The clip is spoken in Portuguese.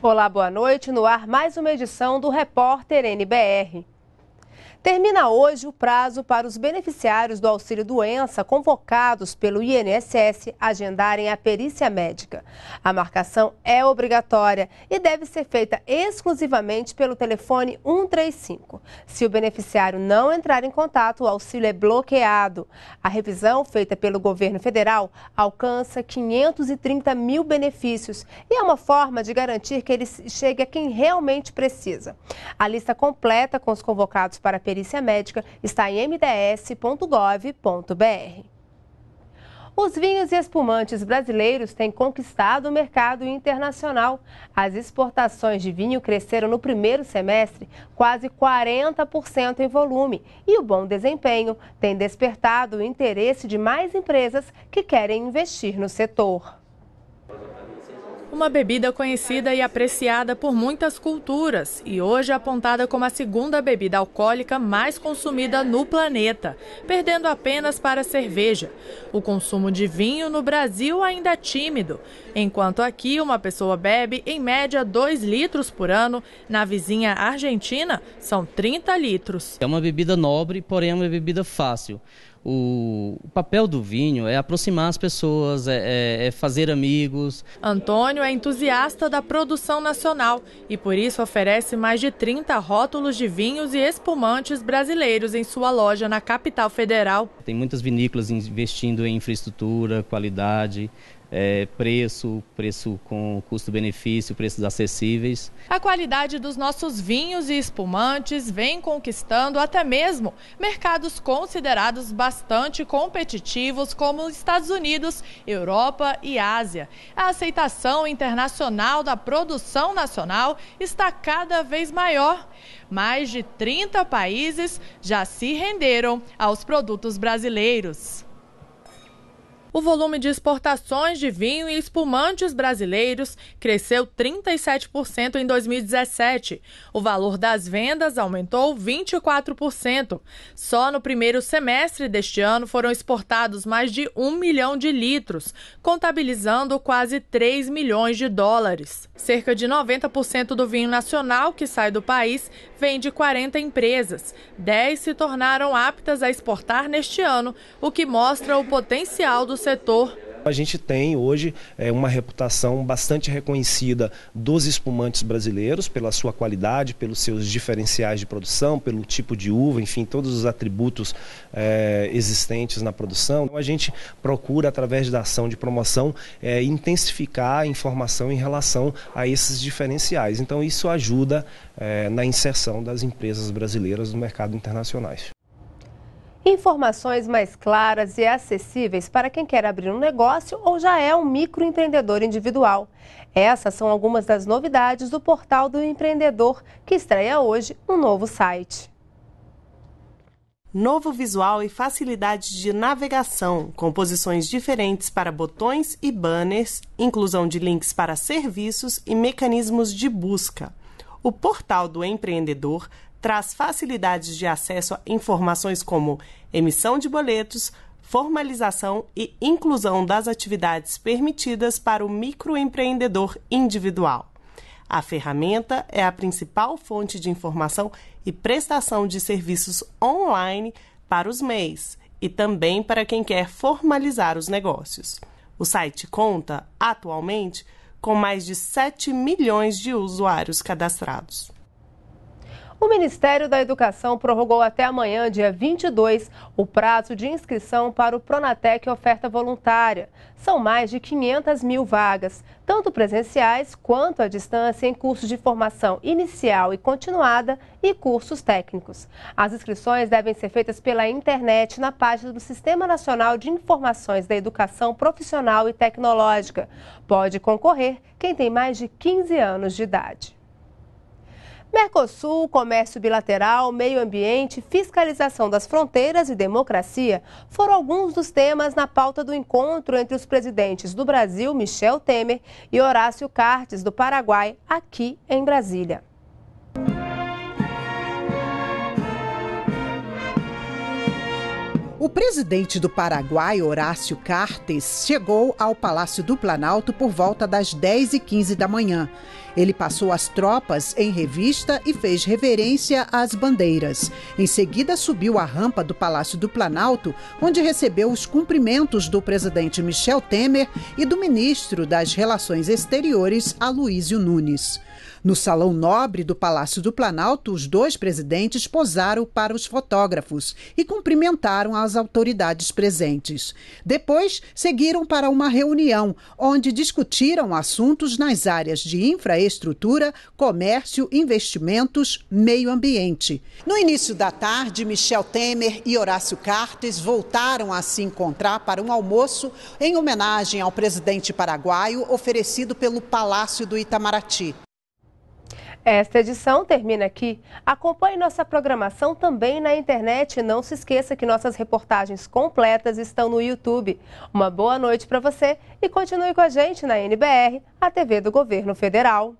Olá, boa noite. No ar, mais uma edição do Repórter NBR. Termina hoje o prazo para os beneficiários do auxílio doença convocados pelo INSS agendarem a perícia médica. A marcação é obrigatória e deve ser feita exclusivamente pelo telefone 135. Se o beneficiário não entrar em contato, o auxílio é bloqueado. A revisão feita pelo governo federal alcança 530 mil benefícios e é uma forma de garantir que ele chegue a quem realmente precisa. A lista completa com os convocados para a perícia médica está em mds.gov.br. Os vinhos e espumantes brasileiros têm conquistado o mercado internacional. As exportações de vinho cresceram no primeiro semestre quase 40% em volume e o bom desempenho tem despertado o interesse de mais empresas que querem investir no setor. Uma bebida conhecida e apreciada por muitas culturas e hoje apontada como a segunda bebida alcoólica mais consumida no planeta, perdendo apenas para a cerveja. O consumo de vinho no Brasil ainda é tímido, enquanto aqui uma pessoa bebe em média 2 litros por ano, na vizinha Argentina são 30 litros. É uma bebida nobre, porém é uma bebida fácil o, papel do vinho é aproximar as pessoas, é, é, é, fazer amigos. Antônio é entusiasta da produção nacional e por isso oferece mais de 30 rótulos de vinhos e espumantes brasileiros em sua loja na capital federal. Tem muitas vinícolas investindo em infraestrutura, qualidade, é, preço, preço com custo-benefício, preços acessíveis. A qualidade dos nossos vinhos e espumantes vem conquistando até mesmo mercados considerados bastante competitivos, como Estados Unidos, Europa e Ásia. A aceitação internacional da produção nacional está cada vez maior. Mais de 30 países já se renderam aos produtos brasileiros o volume de exportações de vinho e espumantes brasileiros cresceu 37% em 2017. O valor das vendas aumentou 24%. Só no primeiro semestre deste ano foram exportados mais de 1 milhão de litros, contabilizando quase 3 milhões de dólares. Cerca de 90% do vinho nacional que sai do país vem de 40 empresas. 10 se tornaram aptas a exportar neste ano, o que mostra o potencial do setor setor? A gente tem hoje é, uma reputação bastante reconhecida dos espumantes brasileiros pela sua qualidade, pelos seus diferenciais de produção, pelo tipo de uva, enfim, todos os atributos é, existentes na produção. Então, a gente procura, através da ação de promoção, é, intensificar a informação em relação a esses diferenciais. Então, isso ajuda é, na inserção das empresas brasileiras no mercado internacional. Informações mais claras e acessíveis para quem quer abrir um negócio ou já é um microempreendedor individual. Essas são algumas das novidades do Portal do Empreendedor, que estreia hoje um novo site. Novo visual e facilidade de navegação, composições diferentes para botões e banners, inclusão de links para serviços e mecanismos de busca. O portal do empreendedor traz facilidades de acesso a informações como emissão de boletos, formalização e inclusão das atividades permitidas para o microempreendedor individual. A ferramenta é a principal fonte de informação e prestação de serviços online para os MEIs e também para quem quer formalizar os negócios. O site conta, atualmente, com mais de 7 milhões de usuários cadastrados. O Ministério da Educação prorrogou até amanhã, dia 22, o prazo de inscrição para o Pronatec Oferta Voluntária. São mais de 500 mil vagas, tanto presenciais quanto à distância, em cursos de formação inicial e continuada e cursos técnicos. As inscrições devem ser feitas pela internet na página do Sistema Nacional de Informações da Educação Profissional e Tecnológica. Pode concorrer quem tem mais de 15 anos de idade. Mercosul, comércio bilateral, meio ambiente, fiscalização das fronteiras e democracia foram alguns dos temas na pauta do encontro entre os presidentes do Brasil, Michel Temer, e Horácio Cartes, do Paraguai, aqui em Brasília. O presidente do Paraguai, Horácio Cartes, chegou ao Palácio do Planalto por volta das 10h15 da manhã. Ele passou as tropas em revista e fez reverência às bandeiras. Em seguida, subiu a rampa do Palácio do Planalto, onde recebeu os cumprimentos do presidente Michel Temer e do ministro das Relações Exteriores, Aloísio Nunes. No salão nobre do Palácio do Planalto, os dois presidentes posaram para os fotógrafos e cumprimentaram as as autoridades presentes. Depois, seguiram para uma reunião onde discutiram assuntos nas áreas de infraestrutura, comércio, investimentos, meio ambiente. No início da tarde, Michel Temer e Horácio Cartes voltaram a se encontrar para um almoço em homenagem ao presidente paraguaio oferecido pelo Palácio do Itamaraty. Esta edição termina aqui. Acompanhe nossa programação também na internet e não se esqueça que nossas reportagens completas estão no YouTube. Uma boa noite para você e continue com a gente na NBR, a TV do Governo Federal.